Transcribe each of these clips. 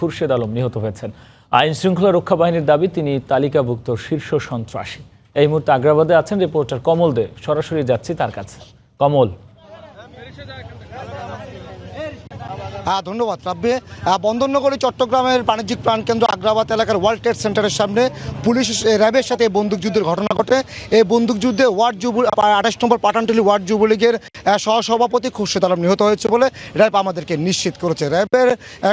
খুরশেদ আলম নিহত হয়েছেন আইন শৃঙ্খলা রক্ষা বাহিনীর দাবি তিনি তালিকাভুক্ত শীর্ষ সন্ত্রাসী এই মুহূর্তে আগ্রাবাদে আছেন রিপোর্টার কমল দে সরাসরি যাচ্ছি তার কাছে কমল হ্যাঁ, ধন্যবাদ রাব্বি বন্দরনগরী চট্টগ্রামের বাণিজ্যিক প্রাণকেন্দ্র আগ্রাবাদ এলাকার ওয়ার্ল্ড ট্রেড সেন্টারের সামনে পুলিশ র্যাবের সাথে বন্দুকযুদ্ধের ঘটনা ঘটে এই বন্দুকযুদ্ধে ওয়ার্ড যুব আঠাশ নম্বর পাটানটলি ওয়ার্ড যুবলীগের সহসভাপতি খুরশেদ আলম নিহত হয়েছে বলে র্যাব আমাদেরকে নিশ্চিত করেছে র্যাবের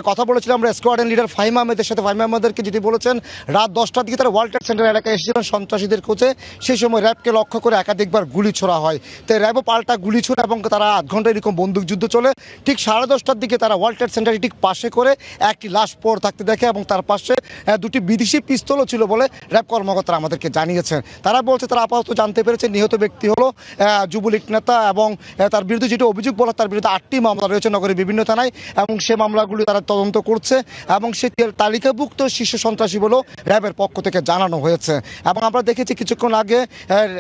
কথা বলেছিলাম আমরা স্কোয়াডেন লিডার ফাহিম আহমেদের সাথে ফাহিম আহমেদকে যেটি বলেছেন রাত দশটার দিকে তারা ওয়ার্ল্ড ট্রেড সেন্টার এলাকায় এসেছিলেন সন্ত্রাসীদের খোঁজে সেই সময় র্যাবকে লক্ষ্য করে একাধিকবার গুলি ছোড়া হয় তাই র্যাবও পাল্টা গুলি ছোড়া এবং তারা আধ ঘন্টা এরকম বন্দুকযুদ্ধ চলে ঠিক সাড়ে দশটার দিকে তারা ওয়ার্ল্ড ট্রেড সেন্টারের ঠিক পাশে করে একটি লাশ পর থাকতে দেখে এবং তার পাশে দুটি বিদেশি পিস্তলও ছিল বলে র্যাব কর্মকর্তারা আমাদেরকে জানিয়েছেন তারা বলছে তারা আপাতত জানতে পেরেছে নিহত ব্যক্তি হলো যুবলীগ নেতা এবং তার বিরুদ্ধে যেটি অভিযোগ বলা তার বিরুদ্ধে আটটি মামলা রয়েছে নগরের বিভিন্ন থানায় এবং সে মামলাগুলি তারা তদন্ত করছে এবং সে তালিকাভুক্ত শীর্ষ সন্ত্রাসী বলেও র্যাবের পক্ষ থেকে জানানো হয়েছে এবং আমরা দেখেছি কিছুক্ষণ আগে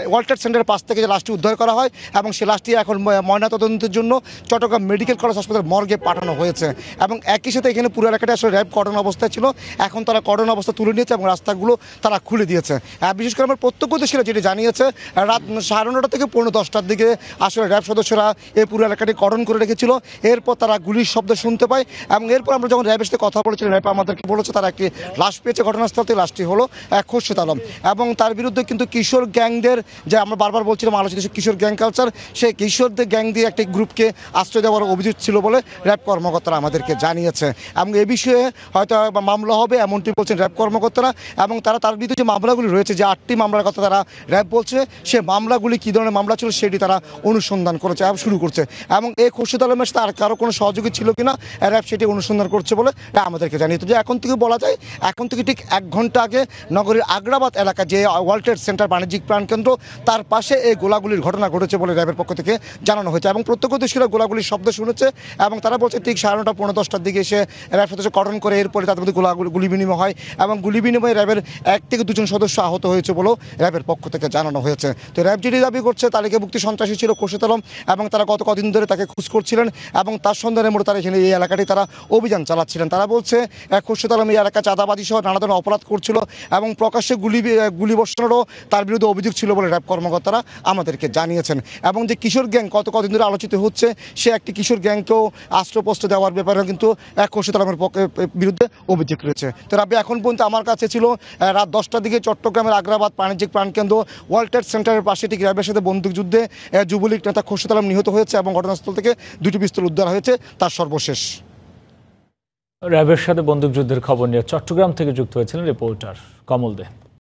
ওয়ার্ল্ড ট্রেড সেন্টারের পাশ থেকে যে লাশটি উদ্ধার করা হয় এবং সে লাশটি এখন ময়নাতদন্তের জন্য চট্টগ্রাম মেডিকেল কলেজ হাসপাতাল মর্গে পাঠানো হয়েছে হয়েছে এবং একই সাথে এখানে পুরো এলাকাটা আসলে র্যাব কটন অবস্থায় ছিল এখন তারা কটন অবস্থা তুলে নিয়েছে এবং রাস্তাগুলো তারা খুলে দিয়েছে বিশেষ করে আমার প্রত্যক্ষদর্শীরা যেটি জানিয়েছে রাত সাড়ে নটা থেকে পৌনে দশটার দিকে আসলে র্যাব সদস্যরা এই পুরো এলাকাটি কটন করে রেখেছিল এরপর তারা গুলির শব্দ শুনতে পায় এবং এরপর আমরা যখন র্যাবের সাথে কথা বলেছি র্যাব আমাদেরকে বলেছে তারা একটি লাশ পেয়েছে ঘটনাস্থল থেকে লাশটি হলো খোর্শেদ আলম এবং তার বিরুদ্ধে কিন্তু কিশোর গ্যাংদের যে আমরা বারবার বলছিলাম আলোচিত কিশোর গ্যাং কালচার সেই কিশোরদের গ্যাং দিয়ে একটি গ্রুপকে আশ্রয় দেওয়ার অভিযোগ ছিল বলে র্যাব কর্মকর্তা কর্মকর্তারা আমাদেরকে জানিয়েছে এবং এ বিষয়ে হয়তো মামলা হবে এমনটি বলছেন র্যাব কর্মকর্তারা এবং তারা তার বিরুদ্ধে যে মামলাগুলি রয়েছে যে আটটি মামলার কথা তারা র্যাব বলছে সে মামলাগুলি কী ধরনের মামলা ছিল সেটি তারা অনুসন্ধান করেছে এবং শুরু করছে এবং এই খোরশেদ আলমের সাথে আর কারো কোনো সহযোগী ছিল কিনা র্যাব সেটি অনুসন্ধান করছে বলে আমাদেরকে জানিয়েছে যে এখন থেকে বলা যায় এখন থেকে ঠিক এক ঘন্টা আগে নগরীর আগ্রাবাদ এলাকা যে ওয়ার্ল্ড ট্রেড সেন্টার বাণিজ্যিক প্রাণকেন্দ্র তার পাশে এই গোলাগুলির ঘটনা ঘটেছে বলে র্যাবের পক্ষ থেকে জানানো হয়েছে এবং প্রত্যক্ষদর্শীরা গোলাগুলির শব্দ শুনেছে এবং তারা বলছে ঠিক সাড়ে নটা পনেরো দশটার দিকে এসে র্যাব সদস্য গঠন করে এরপরে তাদের মধ্যে গুলি বিনিময় হয় এবং গুলি বিনিময়ে র্যাবের এক থেকে দুজন সদস্য আহত হয়েছে বলেও র্যাবের পক্ষ থেকে জানানো হয়েছে তো র্যাব যেটি দাবি করছে তালিকাভুক্তি সন্ত্রাসী ছিল খোরশেদ আলম এবং তারা গত কদিন ধরে তাকে খুঁজ করছিলেন এবং তার সন্ধানে মোড়ে তারা এখানে এই এলাকাটি তারা অভিযান চালাচ্ছিলেন তারা বলছে খোরশেদ আলম এই এলাকা চাঁদাবাদী সহ নানা ধরনের অপরাধ করছিল এবং প্রকাশ্যে গুলি গুলি বর্ষণেরও তার বিরুদ্ধে অভিযোগ ছিল বলে র্যাব কর্মকর্তারা আমাদেরকে জানিয়েছেন এবং যে কিশোর গ্যাং কত কদিন ধরে আলোচিত হচ্ছে সে একটি কিশোর গ্যাংকেও আশ্রয়পস্ত দেওয়া দেওয়ার ব্যাপারে কিন্তু এক খোরশেদ আলমের বিরুদ্ধে অভিযোগ রয়েছে তো রাব্বি এখন পর্যন্ত আমার কাছে ছিল রাত দশটার দিকে চট্টগ্রামের আগ্রাবাদ বাণিজ্যিক প্রাণকেন্দ্র ওয়ার্ল্ড ট্রেড সেন্টারের পাশে ঠিক র্যাবের সাথে বন্দুকযুদ্ধে যুবলীগ নেতা খোরশেদ আলম নিহত হয়েছে এবং ঘটনাস্থল থেকে দুটি পিস্তল উদ্ধার হয়েছে তার সর্বশেষ র্যাবের সাথে বন্দুকযুদ্ধের খবর নিয়ে চট্টগ্রাম থেকে যুক্ত হয়েছিলেন রিপোর্টার কমল দে